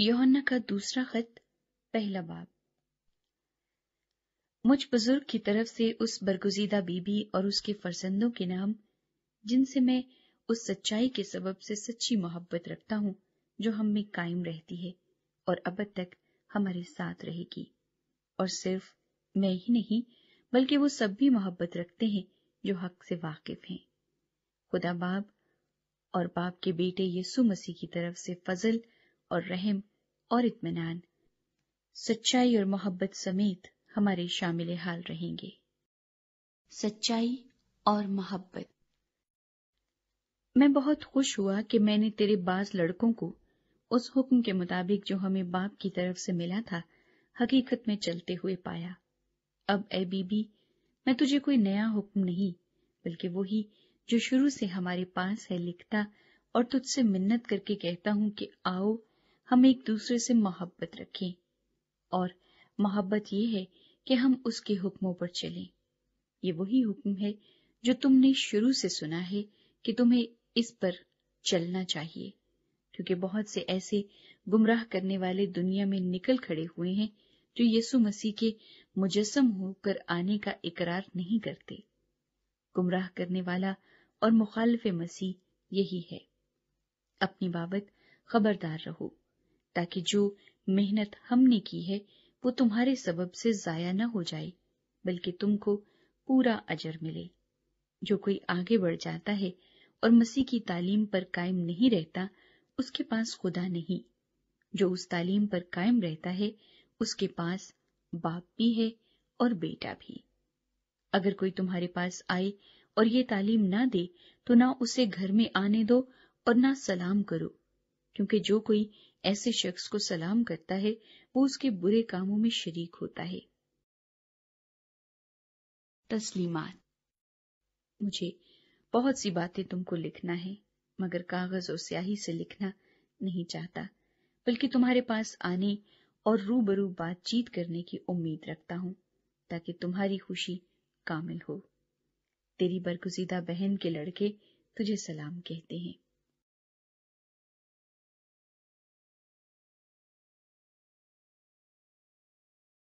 योहन्ना का दूसरा खत पहला बाब मुझ बुजुर्ग की तरफ से उस बरगुजीदा बीबी और उसके फरसंदों के नाम जिनसे मैं उस सच्चाई के सबब से सच्ची मोहब्बत रखता हूं जो हम में कायम रहती है और अब तक हमारे साथ रहेगी और सिर्फ मैं ही नहीं बल्कि वो सब भी मोहब्बत रखते हैं जो हक से वाकिफ हैं खुदा बाब और बाप के बेटे यीशु मसीह की तरफ से फजल और रहम और इत्मीनान सच्चाई और मोहब्बत समेत हमारे शामिल हाल रहेंगे सच्चाई और मोहब्बत मैं बहुत खुश हुआ कि मैंने तेरे बाज लड़कों को उस हुक्म के मुताबिक जो हमें बाप की तरफ से मिला था हकीकत में चलते हुए पाया अब ए बीबी मैं तुझे कोई नया हुक्म नहीं बल्कि वही जो शुरू से हमारे पास है लिखता और तुझसे मिन्नत करके कहता हूं कि आओ हम एक दूसरे से मोहब्बत रखें और मोहब्बत ये है कि हम उसके हुक्मों पर चलें ये वही हुक्म है जो तुमने शुरू से सुना है कि तुम्हें इस पर चलना चाहिए क्योंकि बहुत से ऐसे गुमराह करने वाले दुनिया में निकल खड़े हुए हैं जो यीशु मसीह के मुजस्म होकर आने का इकरार नहीं करते गुमराह करने वाला और मुखालफ मसीह यही है अपनी बाबत खबरदार रहो ताकि जो मेहनत हमने की है वो तुम्हारे सबब से जाया न हो जाए बल्कि तुमको पूरा अजर मिले जो कोई आगे बढ़ जाता है और मसीह की तालीम पर कायम नहीं रहता उसके पास खुदा नहीं जो उस तालीम पर कायम रहता है उसके पास बाप भी है और बेटा भी अगर कोई तुम्हारे पास आए और ये तालीम ना दे तो ना उसे घर में आने दो और ना सलाम करो क्योंकि जो कोई ऐसे शख्स को सलाम करता है वो उसके बुरे कामों में शरीक होता है तस्लीमात मुझे बहुत सी बातें तुमको लिखना है मगर कागज और स्याही से लिखना नहीं चाहता बल्कि तुम्हारे पास आने और रूबरू बातचीत करने की उम्मीद रखता हूं ताकि तुम्हारी खुशी कामिल हो तेरी बरगुजीदा बहन के लड़के तुझे सलाम कहते हैं